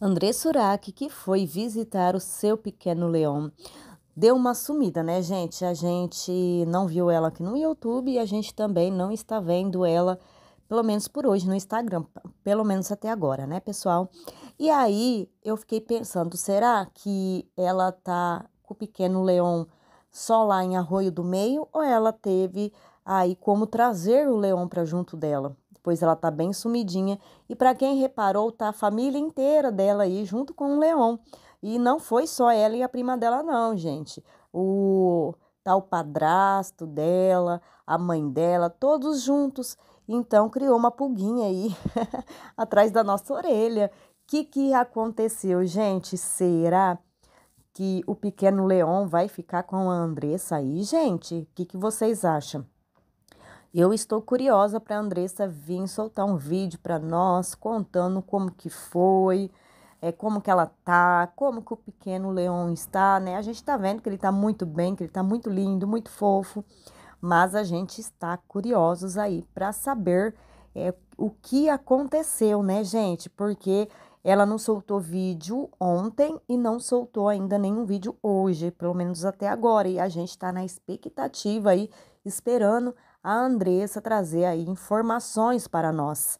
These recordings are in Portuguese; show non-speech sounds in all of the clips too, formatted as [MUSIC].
André Surak, que foi visitar o seu pequeno leão. Deu uma sumida, né, gente? A gente não viu ela aqui no YouTube e a gente também não está vendo ela, pelo menos por hoje, no Instagram, pelo menos até agora, né, pessoal? E aí eu fiquei pensando, será que ela tá com o pequeno leão só lá em Arroio do Meio ou ela teve aí como trazer o leão para junto dela? pois ela tá bem sumidinha. E para quem reparou, tá a família inteira dela aí junto com o leão. E não foi só ela e a prima dela não, gente. O tá padrasto dela, a mãe dela, todos juntos. Então criou uma pulguinha aí [LAUGHS] atrás da nossa orelha. O que, que aconteceu, gente? Será que o pequeno leão vai ficar com a Andressa aí, gente? O que, que vocês acham? E eu estou curiosa para a Andressa vir soltar um vídeo para nós contando como que foi, é, como que ela tá, como que o pequeno Leão está, né? A gente está vendo que ele está muito bem, que ele está muito lindo, muito fofo, mas a gente está curiosos aí para saber é, o que aconteceu, né, gente? Porque ela não soltou vídeo ontem e não soltou ainda nenhum vídeo hoje, pelo menos até agora. E a gente está na expectativa aí, esperando a Andressa trazer aí informações para nós,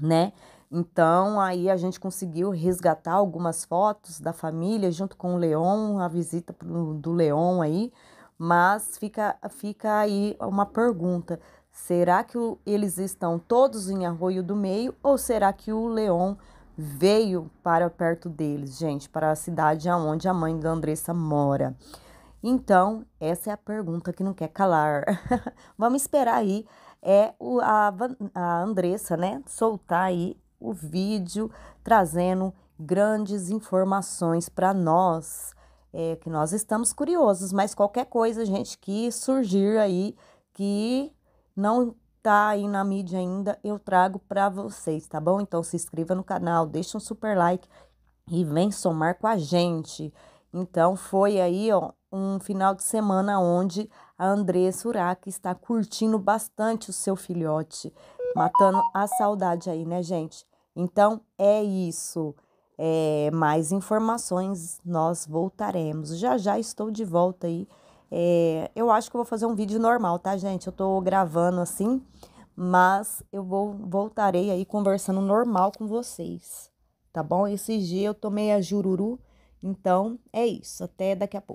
né? Então, aí a gente conseguiu resgatar algumas fotos da família junto com o Leon, a visita do Leon aí, mas fica, fica aí uma pergunta: será que eles estão todos em Arroio do Meio ou será que o Leon veio para perto deles, gente, para a cidade onde a mãe da Andressa mora? Então, essa é a pergunta que não quer calar. [LAUGHS] Vamos esperar aí é o, a, a Andressa, né, soltar aí o vídeo trazendo grandes informações para nós, é, que nós estamos curiosos, mas qualquer coisa, gente, que surgir aí que não tá aí na mídia ainda, eu trago para vocês, tá bom? Então se inscreva no canal, deixa um super like e vem somar com a gente. Então foi aí ó, um final de semana onde a Andressa Uraca está curtindo bastante o seu filhote, matando a saudade aí, né, gente? Então é isso. É, mais informações nós voltaremos. Já já estou de volta aí. É, eu acho que vou fazer um vídeo normal, tá, gente? Eu tô gravando assim, mas eu vou voltarei aí conversando normal com vocês, tá bom? Esses dias eu tomei a jururu então, é isso. Até daqui a pouco.